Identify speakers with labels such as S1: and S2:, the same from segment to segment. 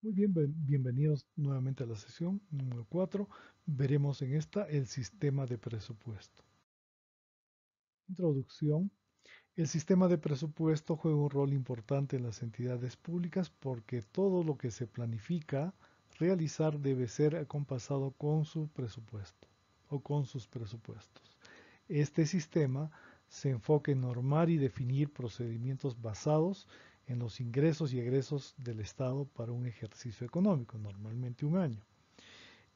S1: Muy bien, bienvenidos nuevamente a la sesión número 4. Veremos en esta el sistema de presupuesto. Introducción. El sistema de presupuesto juega un rol importante en las entidades públicas porque todo lo que se planifica realizar debe ser acompasado con su presupuesto o con sus presupuestos. Este sistema se enfoca en normar y definir procedimientos basados en los ingresos y egresos del Estado para un ejercicio económico, normalmente un año.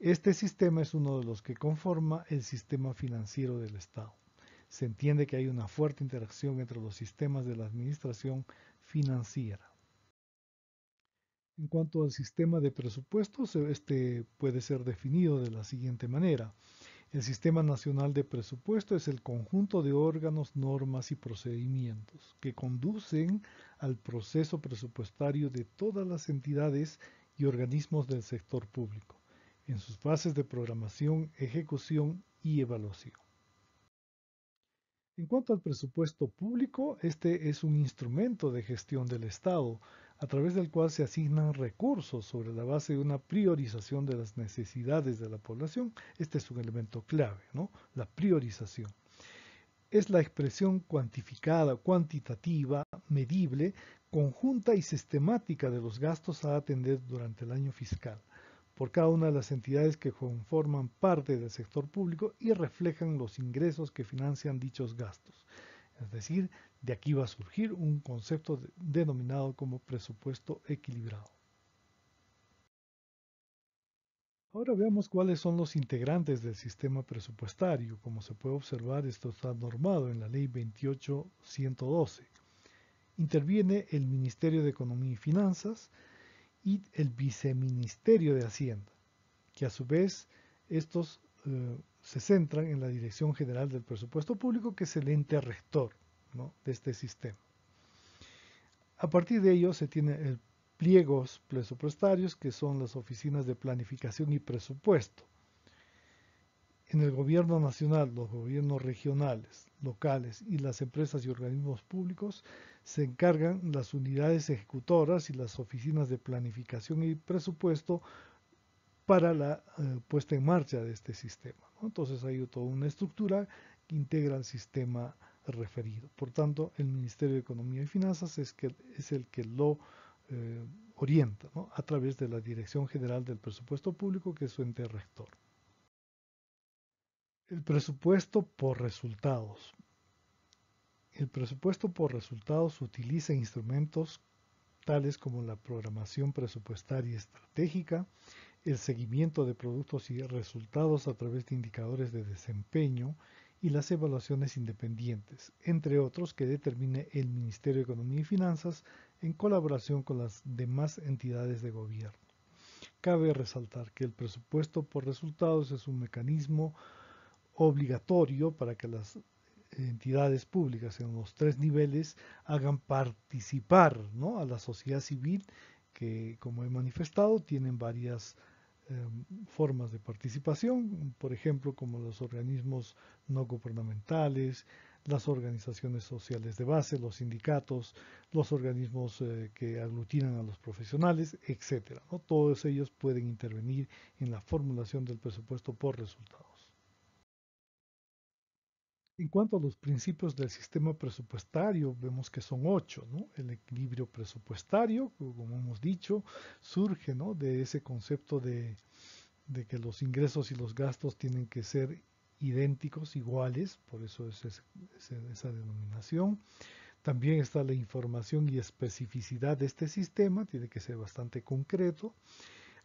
S1: Este sistema es uno de los que conforma el sistema financiero del Estado. Se entiende que hay una fuerte interacción entre los sistemas de la administración financiera. En cuanto al sistema de presupuestos, este puede ser definido de la siguiente manera. El Sistema Nacional de Presupuesto es el conjunto de órganos, normas y procedimientos que conducen al proceso presupuestario de todas las entidades y organismos del sector público, en sus fases de programación, ejecución y evaluación. En cuanto al presupuesto público, este es un instrumento de gestión del Estado, a través del cual se asignan recursos sobre la base de una priorización de las necesidades de la población. Este es un elemento clave, ¿no? La priorización. Es la expresión cuantificada, cuantitativa, medible, conjunta y sistemática de los gastos a atender durante el año fiscal por cada una de las entidades que conforman parte del sector público y reflejan los ingresos que financian dichos gastos. Es decir, de aquí va a surgir un concepto denominado como presupuesto equilibrado. Ahora veamos cuáles son los integrantes del sistema presupuestario. Como se puede observar, esto está normado en la Ley 28112. Interviene el Ministerio de Economía y Finanzas y el Viceministerio de Hacienda, que a su vez estos eh, se centran en la Dirección General del Presupuesto Público, que es el ente rector de este sistema. A partir de ello se tienen pliegos presupuestarios, que son las oficinas de planificación y presupuesto. En el gobierno nacional, los gobiernos regionales, locales y las empresas y organismos públicos se encargan las unidades ejecutoras y las oficinas de planificación y presupuesto para la eh, puesta en marcha de este sistema. Entonces hay toda una estructura que integra el sistema referido. Por tanto, el Ministerio de Economía y Finanzas es, el que lo eh, orienta a través de la Dirección General del Presupuesto Público, que es su ente rector. El presupuesto por resultados. El presupuesto por resultados utiliza instrumentos tales como la programación presupuestaria estratégica, el seguimiento de productos y resultados a través de indicadores de desempeño y las evaluaciones independientes, entre otros que determine el Ministerio de Economía y Finanzas en colaboración con las demás entidades de gobierno. Cabe resaltar que el presupuesto por resultados es un mecanismo obligatorio para que las entidades públicas en los tres niveles hagan participar a la sociedad civil que, como he manifestado, tienen varias Em, formas de participación, por ejemplo, como los organismos no gubernamentales, las organizaciones sociales de base, los sindicatos, los organismos eh, que aglutinan a los profesionales, etc. Todos ellos pueden intervenir en la formulación del presupuesto por resultados. En cuanto a los principios del sistema presupuestario, vemos que son ocho. ¿no? El equilibrio presupuestario, como hemos dicho, surge de ese concepto de, que los ingresos y los gastos tienen que ser idénticos, iguales, por eso es esa denominación. También está la información y especificidad de este sistema, tiene que ser bastante concreto.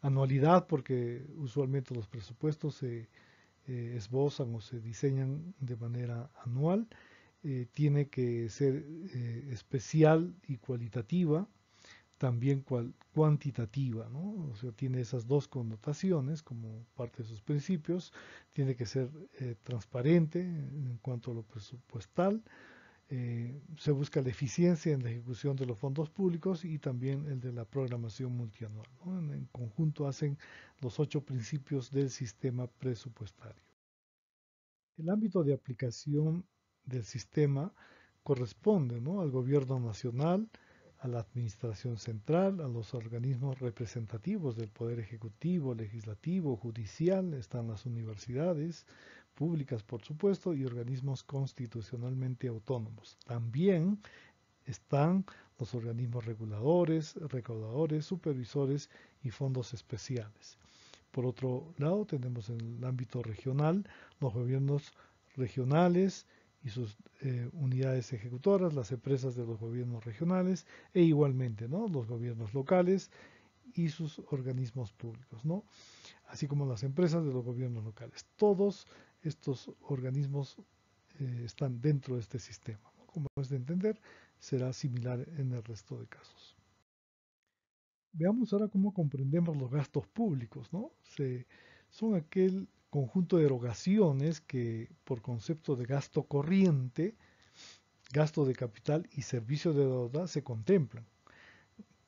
S1: Anualidad, porque usualmente los presupuestos se esbozan o se diseñan de manera anual, eh, tiene que ser eh, especial y cualitativa, también cuantitativa, ¿no? o sea, tiene esas dos connotaciones como parte de sus principios, tiene que ser eh, transparente en cuanto a lo presupuestal, eh, se busca la eficiencia en la ejecución de los fondos públicos y también el de la programación multianual. En, conjunto hacen los ocho principios del sistema presupuestario. El ámbito de aplicación del sistema corresponde al gobierno nacional, a la administración central, a los organismos representativos del poder ejecutivo, legislativo, judicial, están las universidades, públicas, por supuesto, y organismos constitucionalmente autónomos. También están los organismos reguladores, recaudadores, supervisores y fondos especiales. Por otro lado, tenemos en el ámbito regional los gobiernos regionales y sus eh, unidades ejecutoras, las empresas de los gobiernos regionales e igualmente ¿no? los gobiernos locales y sus organismos públicos, ¿no? así como las empresas de los gobiernos locales. Todos estos organismos eh, están dentro de este sistema. Como es de entender, será similar en el resto de casos. Veamos ahora cómo comprendemos los gastos públicos. ¿no? son aquel conjunto de erogaciones que por concepto de gasto corriente, gasto de capital y servicio de deuda se contemplan.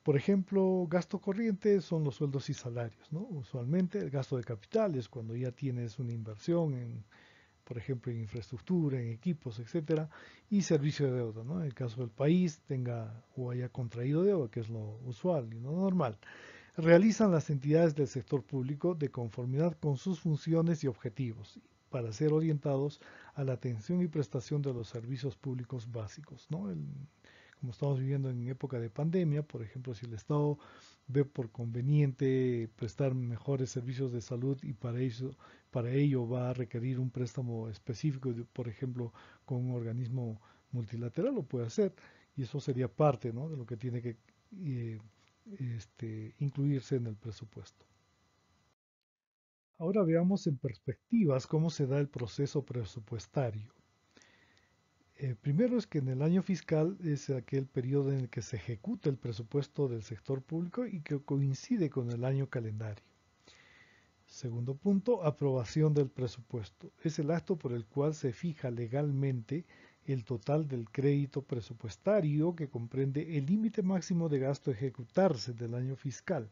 S1: Por ejemplo, gasto corriente son los sueldos y salarios, ¿no? Usualmente el gasto de capital es cuando ya tienes una inversión en, por ejemplo, en infraestructura, en equipos, etcétera, y servicio de deuda, ¿no? En el caso del país tenga o haya contraído deuda, que es lo usual y lo normal. Realizan las entidades del sector público de conformidad con sus funciones y objetivos para ser orientados a la atención y prestación de los servicios públicos básicos, ¿no? El, como estamos viviendo en época de pandemia, por ejemplo, si el Estado ve por conveniente prestar mejores servicios de salud y para ello, para ello va a requerir un préstamo específico, por ejemplo, con un organismo multilateral, lo puede hacer, y eso sería parte de lo que tiene que eh, este, incluirse en el presupuesto. Ahora veamos en perspectivas cómo se da el proceso presupuestario. Eh, primero es que en el año fiscal es aquel periodo en el que se ejecuta el presupuesto del sector público y que coincide con el año calendario. Segundo punto, aprobación del presupuesto. Es el acto por el cual se fija legalmente el total del crédito presupuestario que comprende el límite máximo de gasto a ejecutarse del año fiscal.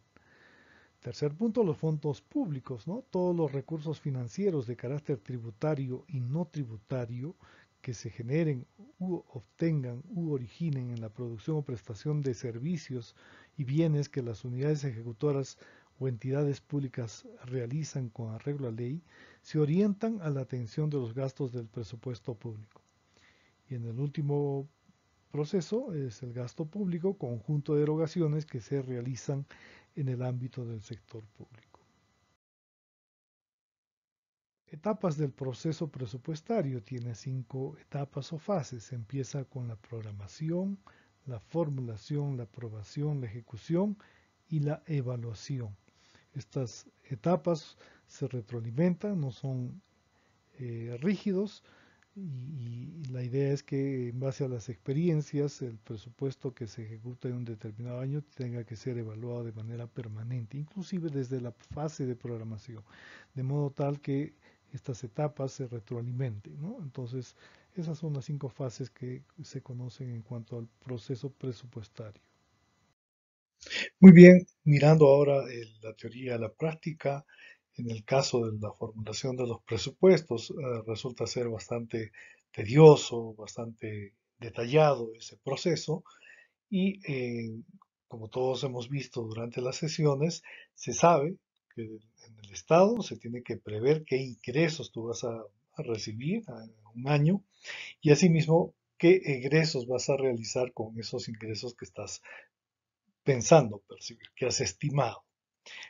S1: Tercer punto, los fondos públicos, ¿no? Todos los recursos financieros de carácter tributario y no tributario que se generen u obtengan u originen en la producción o prestación de servicios y bienes que las unidades ejecutoras o entidades públicas realizan con arreglo a ley se orientan a la atención de los gastos del presupuesto público. Y en el último proceso es el gasto público, conjunto de erogaciones que se realizan en el ámbito del sector público. Etapas del proceso presupuestario tiene cinco etapas o fases. Empieza con la programación, la formulación, la aprobación, la ejecución y la evaluación. Estas etapas se retroalimentan, no son eh, rígidos y, la idea es que en base a las experiencias el presupuesto que se ejecuta en un determinado año tenga que ser evaluado de manera permanente, inclusive desde la fase de programación, de modo tal que estas etapas se retroalimenten. ¿no? Entonces, esas son las cinco fases que se conocen en cuanto al proceso presupuestario. Muy bien, mirando ahora la teoría a la práctica, en el caso de la formulación de los presupuestos, eh, resulta ser bastante tedioso, bastante detallado ese proceso y eh, como todos hemos visto durante las sesiones, se sabe en el Estado se tiene que prever qué ingresos tú vas a, recibir en un año y asimismo qué egresos vas a realizar con esos ingresos que estás pensando percibir, que has estimado.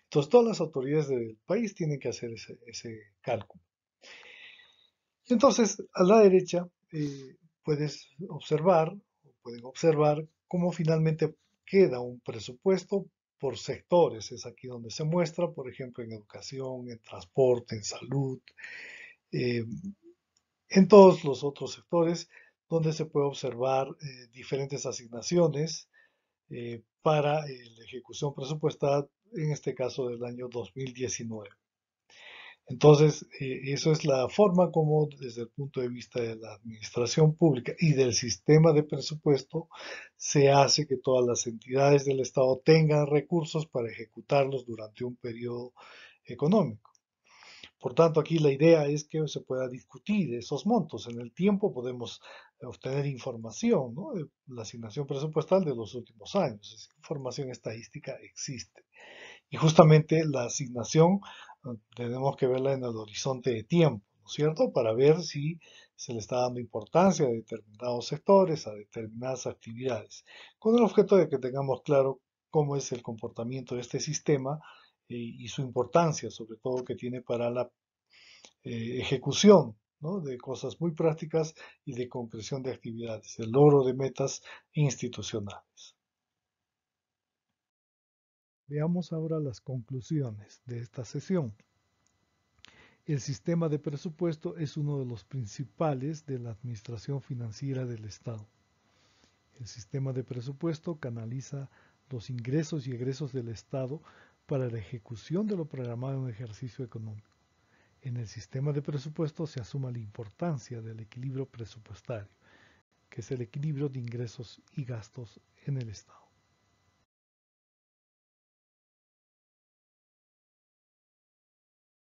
S1: Entonces todas las autoridades del país tienen que hacer ese, cálculo. Entonces a la derecha eh, puedes observar, o pueden observar cómo finalmente queda un presupuesto por sectores. Es aquí donde se muestra, por ejemplo, en educación, en transporte, en salud, eh, en todos los otros sectores, donde se puede observar eh, diferentes asignaciones eh, para la ejecución presupuestal, en este caso del año 2019. Entonces, eh, eso es la forma como desde el punto de vista de la administración pública y del sistema de presupuesto se hace que todas las entidades del Estado tengan recursos para ejecutarlos durante un periodo económico. Por tanto, aquí la idea es que se pueda discutir esos montos. En el tiempo podemos obtener información, de la asignación presupuestal de los últimos años. Esa información estadística existe. Y justamente la asignación tenemos que verla en el horizonte de tiempo, ¿no es cierto? Para ver si se le está dando importancia a determinados sectores, a determinadas actividades, con el objeto de que tengamos claro cómo es el comportamiento de este sistema eh, y, su importancia, sobre todo que tiene para la eh, ejecución de cosas muy prácticas y de concreción de actividades, el logro de metas institucionales. Veamos ahora las conclusiones de esta sesión. El sistema de presupuesto es uno de los principales de la administración financiera del Estado. El sistema de presupuesto canaliza los ingresos y egresos del Estado para la ejecución de lo programado en un ejercicio económico. En el sistema de presupuesto se asuma la importancia del equilibrio presupuestario, que es el equilibrio de ingresos y gastos en el Estado.